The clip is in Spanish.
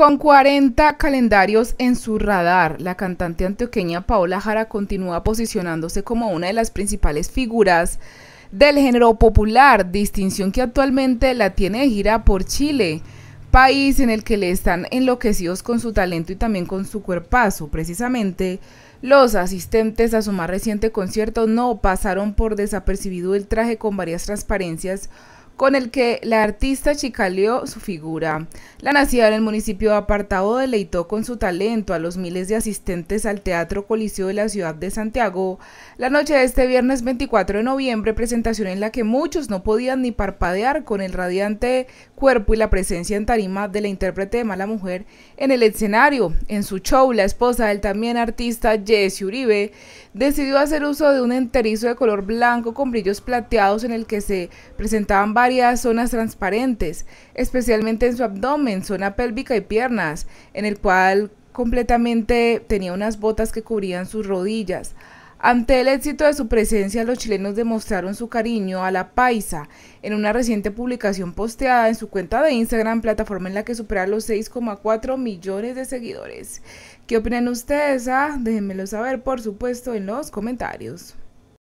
Con 40 calendarios en su radar, la cantante antioqueña Paola Jara continúa posicionándose como una de las principales figuras del género popular, distinción que actualmente la tiene de gira por Chile, país en el que le están enloquecidos con su talento y también con su cuerpazo. Precisamente, los asistentes a su más reciente concierto no pasaron por desapercibido el traje con varias transparencias con el que la artista chicaleó su figura. La nacida en el municipio de Apartado deleitó con su talento a los miles de asistentes al Teatro Coliseo de la ciudad de Santiago. La noche de este viernes 24 de noviembre, presentación en la que muchos no podían ni parpadear con el radiante cuerpo y la presencia en tarima de la intérprete de Mala Mujer en el escenario. En su show, la esposa del también artista Jesse Uribe decidió hacer uso de un enterizo de color blanco con brillos plateados en el que se presentaban varias zonas transparentes, especialmente en su abdomen, zona pélvica y piernas, en el cual completamente tenía unas botas que cubrían sus rodillas. Ante el éxito de su presencia, los chilenos demostraron su cariño a la paisa en una reciente publicación posteada en su cuenta de Instagram, plataforma en la que supera los 6,4 millones de seguidores. ¿Qué opinan ustedes? Ah, déjenmelo saber, por supuesto, en los comentarios.